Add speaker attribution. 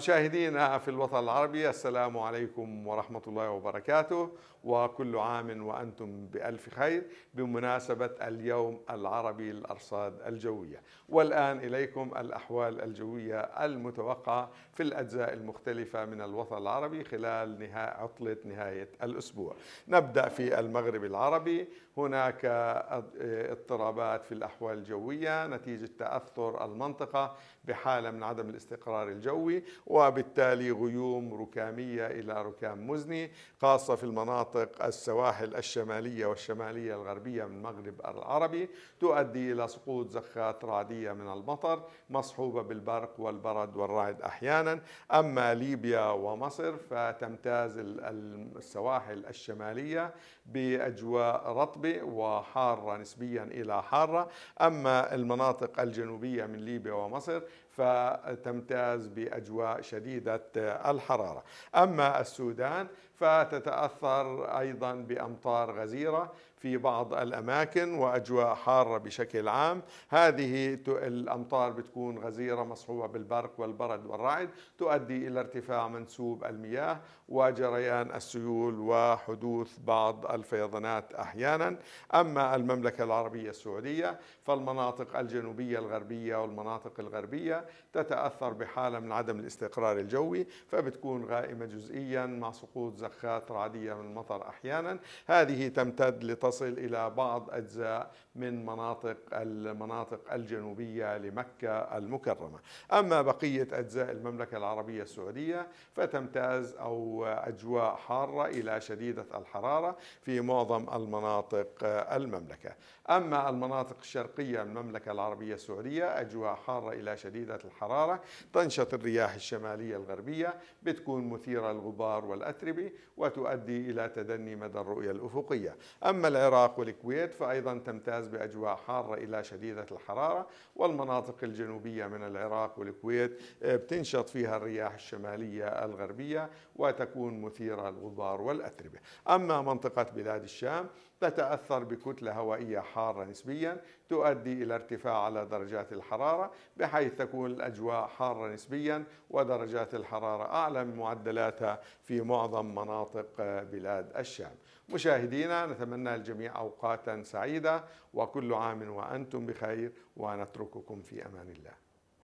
Speaker 1: مشاهدينا في الوطن العربي السلام عليكم ورحمة الله وبركاته وكل عام وأنتم بألف خير بمناسبة اليوم العربي للأرصاد الجوية والآن إليكم الأحوال الجوية المتوقعة في الأجزاء المختلفة من الوطن العربي خلال نهاية عطلة نهاية الأسبوع نبدأ في المغرب العربي هناك آه، اضطرابات في الأحوال الجوية نتيجة تأثر المنطقة بحالة من عدم الاستقرار الجوي وبالتالي غيوم ركامية إلى ركام مزني خاصة في المناطق السواحل الشمالية والشمالية الغربية من المغرب العربي تؤدي إلى سقوط زخات رعدية من المطر مصحوبة بالبرق والبرد والرعد أحيانا أما ليبيا ومصر فتمتاز السواحل الشمالية بأجواء رطبة طارئ وحارة نسبيا إلى حارة أما المناطق الجنوبية من ليبيا ومصر فتمتاز باجواء شديده الحراره. اما السودان فتتاثر ايضا بامطار غزيره في بعض الاماكن واجواء حاره بشكل عام، هذه الامطار بتكون غزيره مصحوبه بالبرق والبرد والرعد، تؤدي الى ارتفاع منسوب المياه وجريان السيول وحدوث بعض الفيضانات احيانا، اما المملكه العربيه السعوديه فالمناطق الجنوبيه الغربيه والمناطق الغربيه تتأثر بحالة من عدم الاستقرار الجوي فبتكون غائمة جزئيا مع سقوط زخات رعدية من المطر أحيانا هذه تمتد لتصل إلى بعض أجزاء من مناطق المناطق الجنوبية لمكة المكرمة أما بقية أجزاء المملكة العربية السعودية فتمتاز أو أجواء حارة إلى شديدة الحرارة في معظم المناطق المملكة أما المناطق الشرقية المملكة العربية السعودية أجواء حارة إلى شديدة درجات الحرارة تنشط الرياح الشمالية الغربية بتكون مثيرة الغبار والأتربة وتؤدي إلى تدني مدى الرؤية الأفقية أما العراق والكويت فأيضا تمتاز بأجواء حارة إلى شديدة الحرارة والمناطق الجنوبية من العراق والكويت آه، بتنشط فيها الرياح الشمالية الغربية وتكون مثيرة الغبار والأتربة أما منطقة بلاد الشام تتأثر بكتلة هوائية حارة نسبيا تؤدي إلى ارتفاع على درجات الحرارة بحيث تكون والأجواء حارة نسبيا ودرجات الحرارة أعلى من معدلاتها في معظم مناطق بلاد الشام مشاهدينا نتمنى الجميع أوقاتا سعيدة وكل عام وأنتم بخير ونترككم في أمان الله